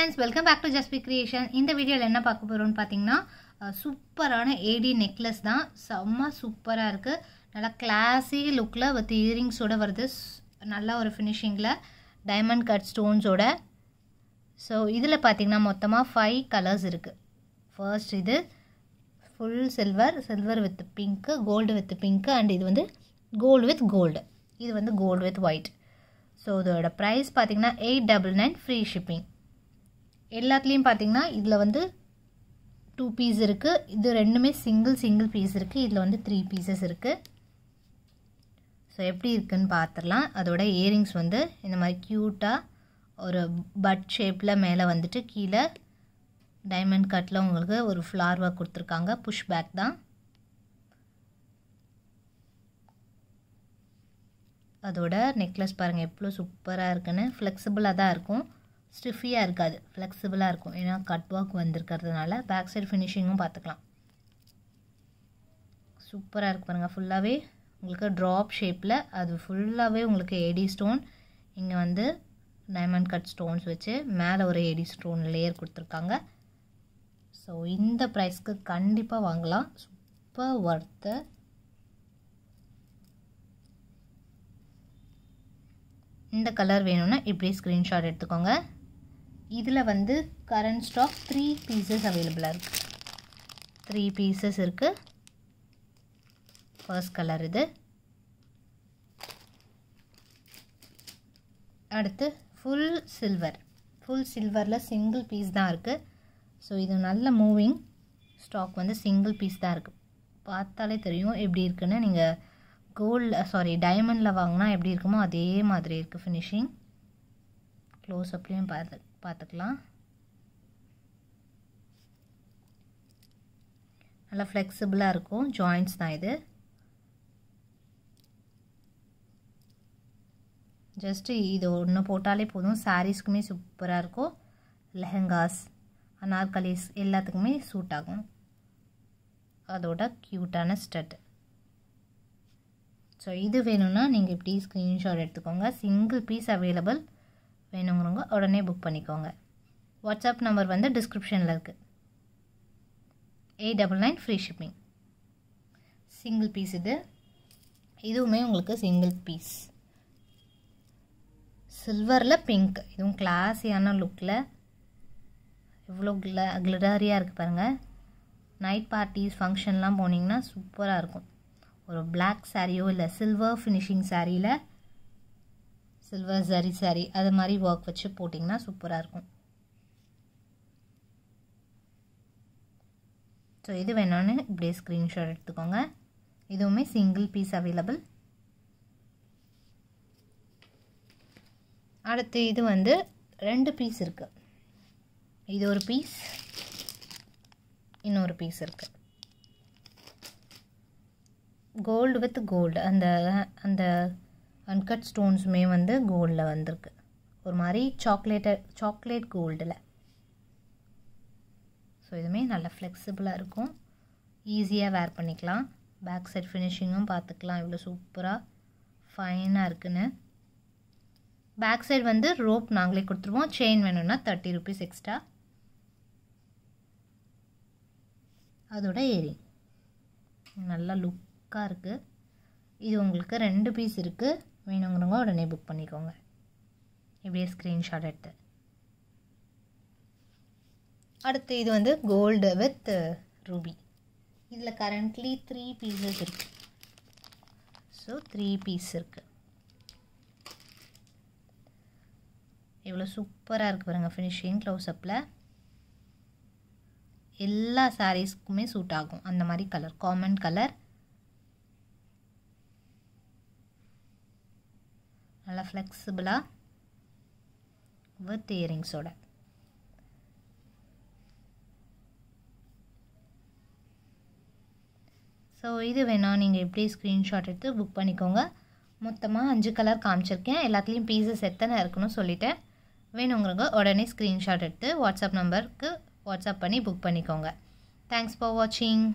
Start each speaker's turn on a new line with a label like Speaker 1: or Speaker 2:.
Speaker 1: friends welcome back to Jaspi creation இந்த வீடியோவில் என்ன பார்க்க போகிறோம்னு பார்த்தீங்கன்னா சூப்பரான ஏடி நெக்லஸ் தான் செம்ம சூப்பராக இருக்குது நல்லா கிளாஸி லுக்கில் வித் இயரிங்ஸோடு வருது நல்லா ஒரு ஃபினிஷிங்கில் டைமண்ட் கட் ஸ்டோன்ஸோட ஸோ இதில் பார்த்தீங்கன்னா மொத்தமாக ஃபைவ் கலர்ஸ் இருக்குது ஃபர்ஸ்ட் இது full silver silver with pink gold with pink and இது வந்து கோல்டு வித் கோல்டு இது வந்து கோல்டு வித் ஒயிட் ஸோ இதோட ப்ரைஸ் பார்த்தீங்கன்னா eight double nine free shipping எல்லாத்துலேயும் பார்த்தீங்கன்னா இதில் வந்து டூ பீஸ் இருக்குது இது ரெண்டுமே சிங்கிள் சிங்கிள் பீஸ் இருக்குது இதில் வந்து த்ரீ பீசஸ் இருக்குது ஸோ எப்படி இருக்குதுன்னு பார்த்துடலாம் அதோட இயரிங்ஸ் வந்து இந்த மாதிரி க்யூட்டாக ஒரு பட் ஷேப்பில் மேலே வந்துட்டு கீழே டைமண்ட் கட்டில் உங்களுக்கு ஒரு ஃப்ளார் ஒர்க் கொடுத்துருக்காங்க புஷ் பேக் தான் அதோட நெக்லஸ் பாருங்கள் எவ்வளோ சூப்பராக இருக்குன்னு ஃப்ளெக்சிபிளாக தான் இருக்கும் ஸ்டிஃபியாக இருக்காது ஃப்ளெக்சிபிளாக இருக்கும் ஏன்னா கட் ஒர்க் வந்திருக்கிறதுனால பேக் சைடு ஃபினிஷிங்கும் பார்த்துக்கலாம் சூப்பராக இருக்கு பாருங்கள் ஃபுல்லாகவே உங்களுக்கு ட்ராப் ஷேப்பில் அது ஃபுல்லாகவே உங்களுக்கு ஏடி ஸ்டோன் இங்கே வந்து டைமண்ட் கட் ஸ்டோன்ஸ் வச்சு மேலே ஒரு ஏடி ஸ்டோன் லேயர் கொடுத்துருக்காங்க ஸோ இந்த ப்ரைஸ்க்கு கண்டிப்பாக வாங்கலாம் சூப்பர் ஒர்த்து இந்த கலர் வேணும்னா இப்படி ஸ்க்ரீன்ஷாட் எடுத்துக்கோங்க இதில் வந்து கரண்ட் ஸ்டாக் த்ரீ பீசஸ் அவைலபிளாக இருக்குது த்ரீ பீசஸ் இருக்குது ஃபர்ஸ்ட் கலர் இது அடுத்து ஃபுல் சில்வர் ஃபுல் சில்வரில் சிங்கிள் பீஸ் தான் இருக்குது ஸோ இது நல்ல மூவிங் ஸ்டாக் வந்து சிங்கிள் பீஸ் தான் இருக்குது பார்த்தாலே தெரியும் எப்படி இருக்குன்னு நீங்கள் கோல்டு சாரி டைமண்டில் வாங்கினா எப்படி இருக்குமோ அதே மாதிரி இருக்குது ஃபினிஷிங் க்ளோஸ் அப்லேயும் பார்த்து பார்த்துக்கலாம் நல்லா ஃப்ளெக்சிபிளாக இருக்கும் ஜாயின்ஸ் தான் இது ஜஸ்ட்டு இது ஒன்று போட்டாலே போதும் சாரீஸ்க்குமே சூப்பராக இருக்கும் லெஹங்காஸ் அனார்கலிஸ் எல்லாத்துக்குமே சூட் ஆகும் அதோட க்யூட்டான ஸ்டட் ஸோ இது வேணும்னா நீங்கள் இப்படி ஸ்க்ரீன்ஷாட் எடுத்துக்கோங்க சிங்கிள் பீஸ் அவைலபிள் வேணுங்கிறவங்க உடனே புக் பண்ணிக்கோங்க வாட்ஸ்அப் நம்பர் வந்து டிஸ்கிரிப்ஷனில் இருக்குது eight double nine free shipping single piece இது இதுவுமே உங்களுக்கு சிங்கிள் பீஸ் சில்வரில் பிங்க் இதுவும் கிளாஸியான லுக்கில் எவ்வளோ கிள கிளிடாரியாக இருக்குது பாருங்கள் நைட் பார்ட்டிஸ் ஃபங்க்ஷன்லாம் போனீங்கன்னா சூப்பராக இருக்கும் ஒரு பிளாக் சாரியோ இல்லை சில்வர் ஃபினிஷிங் சாரியில் சில்வர் சரி சாரி அது மாதிரி ஒர்க் வச்சு போட்டிங்கன்னா சூப்பராக இருக்கும் ஸோ இது வேணான்னு இப்படியே ஸ்க்ரீன்ஷாட் எடுத்துக்கோங்க இதுவுமே சிங்கிள் பீஸ் அவைலபிள் அடுத்து இது வந்து ரெண்டு பீஸ் இருக்குது இது ஒரு பீஸ் இன்னொரு பீஸ் இருக்குது கோல்டு வித் கோல்டு அந்த அந்த அன்கட் ஸ்டோன்ஸுமே வந்து கோல்டில் வந்திருக்கு ஒரு மாதிரி சாக்லேட்டை சாக்லேட் கோல்டில் ஸோ இதுவுமே நல்லா ஃப்ளெக்சிபிளாக இருக்கும் ஈஸியாக வேர் பண்ணிக்கலாம் பேக் சைட் ஃபினிஷிங்கும் பார்த்துக்கலாம் இவ்வளோ சூப்பராக ஃபைனாக இருக்குன்னு பேக் சைடு வந்து ரோப் நாங்களே கொடுத்துருவோம் செயின் வேணும்னா தேர்ட்டி ருபீஸ் எக்ஸ்ட்ரா அதோட ஏரி நல்லா லுக்காக இருக்குது இது உங்களுக்கு ரெண்டு பீஸ் இருக்குது வேணுங்கிறவங்க உடனே புக் பண்ணிக்கோங்க இப்படியே ஸ்க்ரீன்ஷாட் எடுத்து அடுத்து இது வந்து கோல்டு வித் ரூபி இதில் கரண்ட்லி த்ரீ பீஸஸ் இருக்குது ஸோ த்ரீ பீஸ் இருக்குது எவ்வளோ சூப்பராக இருக்குது பாருங்கள் ஃபினிஷிங் க்ளோஸ்அப்பில் எல்லா சாரீஸ்க்குமே சூட் ஆகும் அந்த மாதிரி கலர் காமன் கலர் நல்லா ஃப்ளெக்சிபிளாக வித் இயரிங்ஸோட ஸோ இது வேணால் நீங்கள் எப்படி ஸ்க்ரீன்ஷாட் எடுத்து புக் பண்ணிக்கோங்க மொத்தமாக அஞ்சு கலர் காமிச்சிருக்கேன் எல்லாத்துலேயும் பீசஸ் எத்தனை இருக்குன்னு சொல்லிவிட்டேன் வேணுங்கிறவங்க உடனே ஸ்க்ரீன்ஷாட் எடுத்து வாட்ஸ்அப் நம்பருக்கு வாட்ஸ்அப் பண்ணி புக் பண்ணிக்கோங்க தேங்க்ஸ் ஃபார் வாட்சிங்